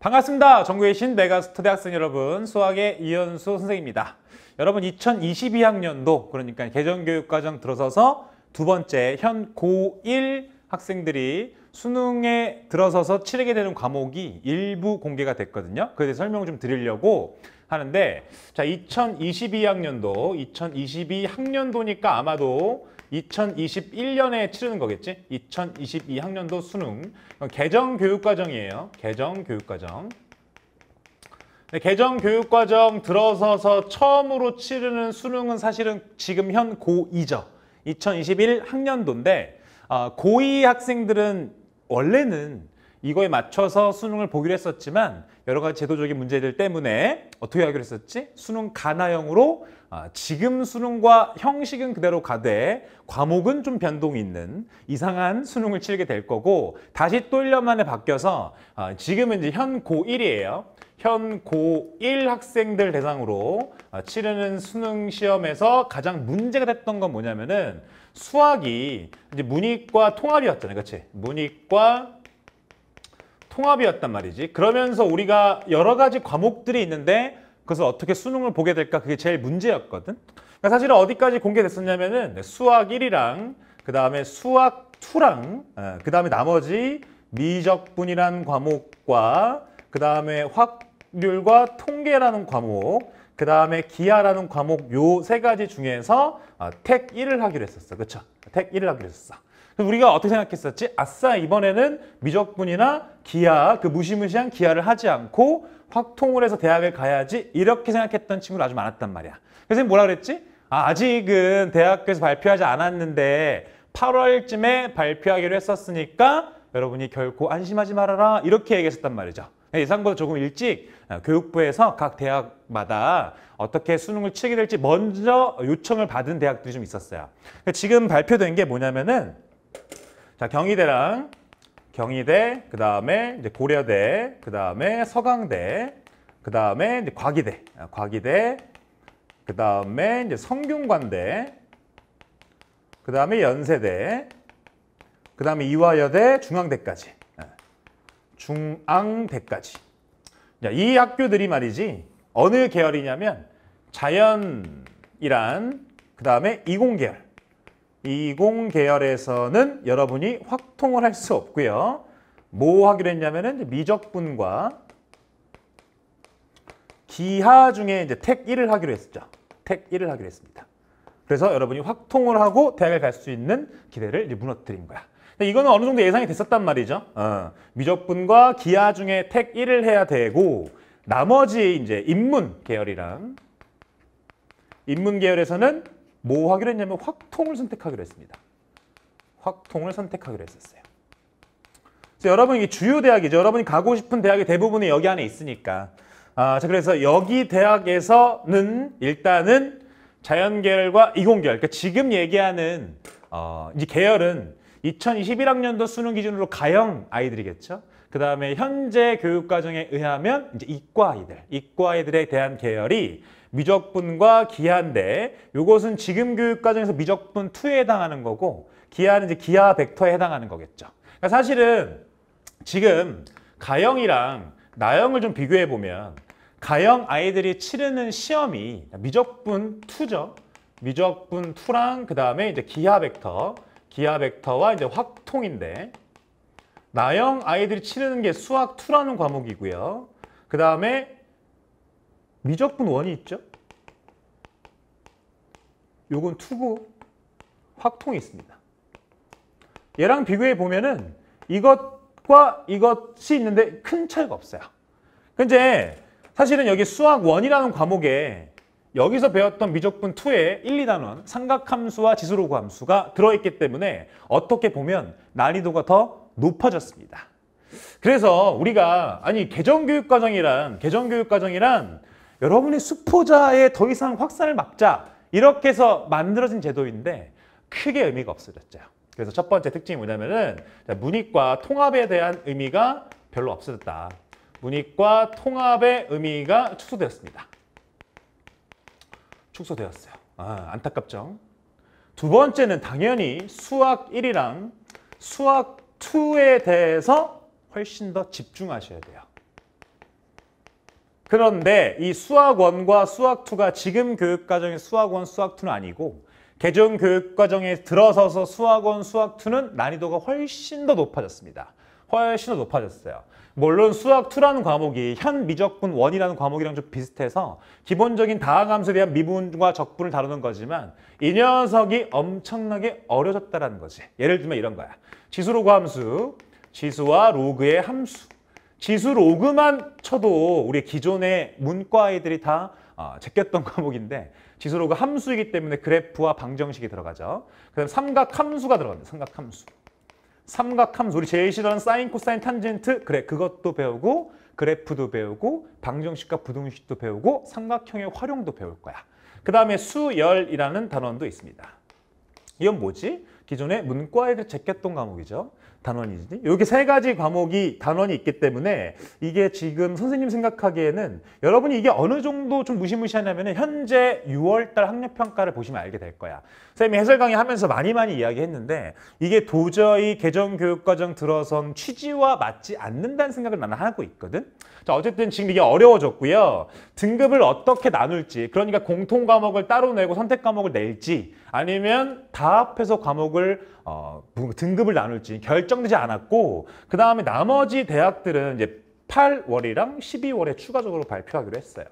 반갑습니다. 전국의 신메가스터 대학생 여러분, 수학의 이현수 선생입니다. 여러분 2022학년도 그러니까 개정교육과정 들어서서 두 번째 현 고1 학생들이 수능에 들어서서 치르게 되는 과목이 일부 공개가 됐거든요. 그에 대해 설명 좀 드리려고 하는데 자 2022학년도, 2022학년도니까 아마도 2021년에 치르는 거겠지? 2022학년도 수능. 개정 교육과정이에요. 개정 교육과정. 네, 개정 교육과정 들어서서 처음으로 치르는 수능은 사실은 지금 현 고2죠. 2021 학년도인데 어, 아, 고2 학생들은 원래는 이거에 맞춰서 수능을 보기로 했었지만 여러 가지 제도적인 문제들 때문에 어떻게 하기로 했었지? 수능 가나형으로 아, 지금 수능과 형식은 그대로 가되 과목은 좀 변동이 있는 이상한 수능을 치르게 될 거고 다시 또 1년 만에 바뀌어서 아, 지금은 이제 현 고1이에요. 현 고1 학생들 대상으로 아, 치르는 수능 시험에서 가장 문제가 됐던 건 뭐냐면은 수학이 이제 문이과 통합이었잖아요. 그렇지? 문이과 통합이었단 말이지. 그러면서 우리가 여러 가지 과목들이 있는데 그래서 어떻게 수능을 보게 될까 그게 제일 문제였거든. 그러니까 사실은 어디까지 공개됐었냐면은 네, 수학 1이랑 그 다음에 수학 2랑 어, 그 다음에 나머지 미적분이란 과목과 그 다음에 확률과 통계라는 과목 그 다음에 기하라는 과목 요 세 가지 중에서 택 어, 1을 하기로 했었어. 그렇죠택 1을 하기로 했었어. 우리가 어떻게 생각했었지? 아싸 이번에는 미적분이나 기하 그 무시무시한 기하를 하지 않고 확통을 해서 대학을 가야지 이렇게 생각했던 친구들 아주 많았단 말이야. 그래서 뭐라 그랬지? 아, 아직은 대학교에서 발표하지 않았는데 8월쯤에 발표하기로 했었으니까 여러분이 결코 안심하지 말아라 이렇게 얘기했었단 말이죠. 예상보다 조금 일찍 교육부에서 각 대학마다 어떻게 수능을 치게 될지 먼저 요청을 받은 대학들이 좀 있었어요. 그러니까 지금 발표된 게 뭐냐면은 자, 경희대랑 경희대, 그 다음에 이제 고려대, 그 다음에 서강대, 그 다음에 이제 과기대, 과기대, 아, 그 다음에 이제 성균관대, 그 다음에 연세대, 그 다음에 이화여대, 중앙대까지. 아, 중앙대까지. 이 학교들이 말이지 어느 계열이냐면 자연이란 그 다음에 이공계열 20 계열에서는 여러분이 확통을 할 수 없고요. 뭐 하기로 했냐면은 미적분과 기하 중에 이제 택 1을 하기로 했었죠. 택 1을 하기로 했습니다. 그래서 여러분이 확통을 하고 대학을 갈 수 있는 기대를 이제 무너뜨린 거야. 이거는 어느 정도 예상이 됐었단 말이죠. 어, 미적분과 기하 중에 택 1을 해야 되고 나머지 이제 인문 계열이랑 인문 계열에서는 뭐 하기로 했냐면 확통을 선택하기로 했습니다. 확통을 선택하기로 했었어요. 그래서 여러분이 게 주요 대학이죠. 여러분이 가고 싶은 대학의 대부분이 여기 안에 있으니까. 아, 자 그래서 여기 대학에서는 일단은 자연계열과 이공계열, 그러니까 지금 얘기하는 어, 이제 계열은 2021학년도 수능 기준으로 가형 아이들이겠죠. 그 다음에 현재 교육과정에 의하면 이제 이과 아이들, 이과 아이들에 대한 계열이 미적분과 기하인데 이것은 지금 교육 과정에서 미적분 2에 해당하는 거고 기하는 이제 기하 벡터에 해당하는 거겠죠. 그러니까 사실은 지금 가형이랑 나형을 좀 비교해 보면 가형 아이들이 치르는 시험이 미적분 2죠. 미적분 2랑 그다음에 이제 기하 벡터, 기하 벡터와 이제 확통인데 나형 아이들이 치르는 게 수학 2라는 과목이고요. 그다음에 미적분 원이 있죠? 요건 투고 확통이 있습니다. 얘랑 비교해 보면은 이것과 이것이 있는데 큰 차이가 없어요. 근데 사실은 여기 수학 원이라는 과목에 여기서 배웠던 미적분 2의 1, 2단원 삼각함수와 지수로그 함수가 들어있기 때문에 어떻게 보면 난이도가 더 높아졌습니다. 그래서 우리가 아니 개정교육과정이란 개정교육과정이란 여러분이 수포자의 더 이상 확산을 막자 이렇게 해서 만들어진 제도인데 크게 의미가 없어졌죠. 그래서 첫 번째 특징이 뭐냐면은 문익과 통합에 대한 의미가 별로 없어졌다. 문익과 통합의 의미가 축소되었습니다. 축소되었어요. 아, 안타깝죠. 두 번째는 당연히 수학 1이랑 수학 2에 대해서 훨씬 더 집중하셔야 돼요. 그런데 이 수학원과 수학2가 지금 교육과정의 수학원, 수학2는 아니고 개정 교육과정에 들어서서 수학원, 수학2는 난이도가 훨씬 더 높아졌습니다. 훨씬 더 높아졌어요. 물론 수학2라는 과목이 현 미적분 1이라는 과목이랑 좀 비슷해서 기본적인 다항함수에 대한 미분과 적분을 다루는 거지만 이 녀석이 엄청나게 어려졌다는 거지. 예를 들면 이런 거야. 지수로 구함수, 지수와 로그의 함수. 지수 로그만 쳐도 우리 기존의 문과 아이들이 다 어, 제꼈던 과목인데 지수 로그 함수이기 때문에 그래프와 방정식이 들어가죠. 그다음 삼각 함수가 들어갑니다. 삼각 함수. 삼각 함수 우리 제일 싫어하는 사인, 코사인, 탄젠트 그래 그것도 배우고 그래프도 배우고 방정식과 부등식도 배우고 삼각형의 활용도 배울 거야. 그 다음에 수열이라는 단원도 있습니다. 이건 뭐지? 기존의 문과에 제꼈던 과목이죠. 단원이지. 이렇게 세 가지 과목이 단원이 있기 때문에 이게 지금 선생님 생각하기에는 여러분이 이게 어느 정도 좀 무시무시하냐면 은 현재 6월달 학력평가를 보시면 알게 될 거야. 선생님이 해설 강의 하면서 많이 많이 이야기했는데 이게 도저히 개정교육과정 들어선 취지와 맞지 않는다는 생각을 나는 하고 있거든. 자 어쨌든 지금 이게 어려워졌고요. 등급을 어떻게 나눌지 그러니까 공통 과목을 따로 내고 선택 과목을 낼지 아니면 다 합해서 과목을 어, 등급을 나눌지 결정되지 않았고 그 다음에 나머지 대학들은 이제 8월이랑 12월에 추가적으로 발표하기로 했어요.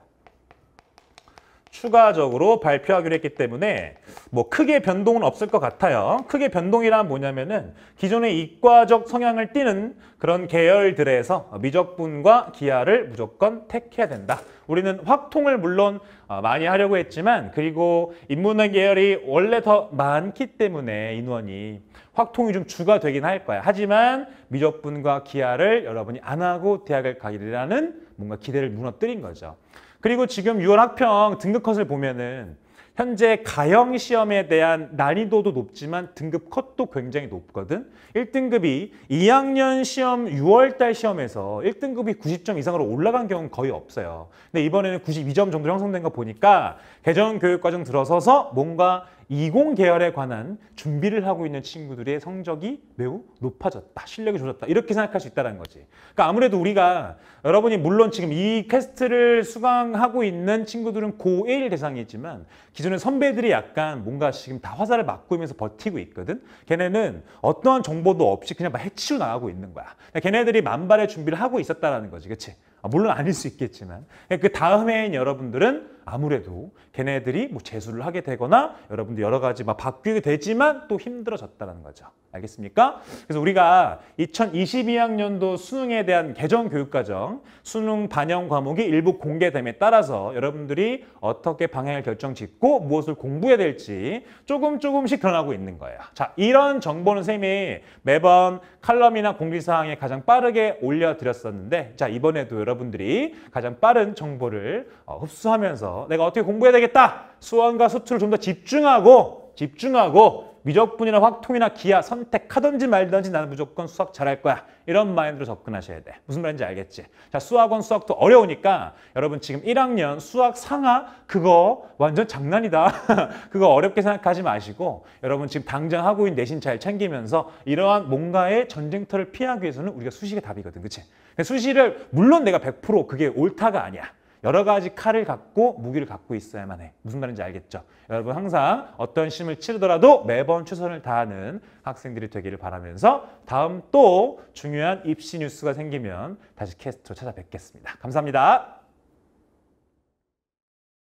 추가적으로 발표하기로 했기 때문에 뭐 크게 변동은 없을 것 같아요. 크게 변동이란 뭐냐면은 기존의 이과적 성향을 띠는 그런 계열들에서 미적분과 기하를 무조건 택해야 된다. 우리는 확통을 물론 어, 많이 하려고 했지만 그리고 인문학 계열이 원래 더 많기 때문에 인원이 확통이 좀 주가 되긴 할 거야. 하지만 미적분과 기하를 여러분이 안 하고 대학을 가기라는 뭔가 기대를 무너뜨린 거죠. 그리고 지금 6월 학평 등급 컷을 보면은 현재 가형 시험에 대한 난이도도 높지만 등급 컷도 굉장히 높거든. 1등급이 2학년 시험 6월달 시험에서 1등급이 90점 이상으로 올라간 경우는 거의 없어요. 근데 이번에는 92점 정도 형성된 거 보니까 대전 교육과정 들어서서 뭔가 이공 계열에 관한 준비를 하고 있는 친구들의 성적이 매우 높아졌다. 실력이 좋았다 이렇게 생각할 수 있다는 거지. 그러니까 아무래도 우리가 여러분이 물론 지금 이 퀘스트를 수강하고 있는 친구들은 고1 대상이지만 기존의 선배들이 약간 뭔가 지금 다 화살을 맞고이면서 버티고 있거든. 걔네는 어떠한 정보도 없이 그냥 막 해치고 나가고 있는 거야. 걔네들이 만발의 준비를 하고 있었다라는 거지. 그치? 아, 물론 아닐 수 있겠지만 그러니까 그 다음에 여러분들은 아무래도 걔네들이 뭐 재수를 하게 되거나 여러분들 여러 가지 막 바뀌게 되지만 또 힘들어졌다는 거죠. 알겠습니까? 그래서 우리가 2022학년도 수능에 대한 개정 교육과정 수능 반영 과목이 일부 공개됨에 따라서 여러분들이 어떻게 방향을 결정짓고 무엇을 공부해야 될지 조금 조금씩 드러나고 있는 거예요. 자, 이런 정보는 쌤이 매번 칼럼이나 공지사항에 가장 빠르게 올려드렸었는데 자 이번에도 여러분 여러분들이 가장 빠른 정보를 어, 흡수하면서 내가 어떻게 공부해야 되겠다. 수원과 수투를 좀더 집중하고 집중하고 미적분이나 확통이나 기하 선택하든지 말든지 나는 무조건 수학 잘할 거야. 이런 마인드로 접근하셔야 돼. 무슨 말인지 알겠지? 자, 수학원 수학도 어려우니까 여러분 지금 1학년 수학 상하 그거 완전 장난이다. 그거 어렵게 생각하지 마시고 여러분 지금 당장 하고 있는 내신 잘 챙기면서 이러한 뭔가의 전쟁터를 피하기 위해서는 우리가 수식의 답이거든. 그치? 수시를 물론 내가 100% 그게 옳다가 아니야. 여러 가지 칼을 갖고 무기를 갖고 있어야만 해. 무슨 말인지 알겠죠? 여러분 항상 어떤 시험을 치르더라도 매번 최선을 다하는 학생들이 되기를 바라면서 다음 또 중요한 입시 뉴스가 생기면 다시 캐스트로 찾아뵙겠습니다. 감사합니다.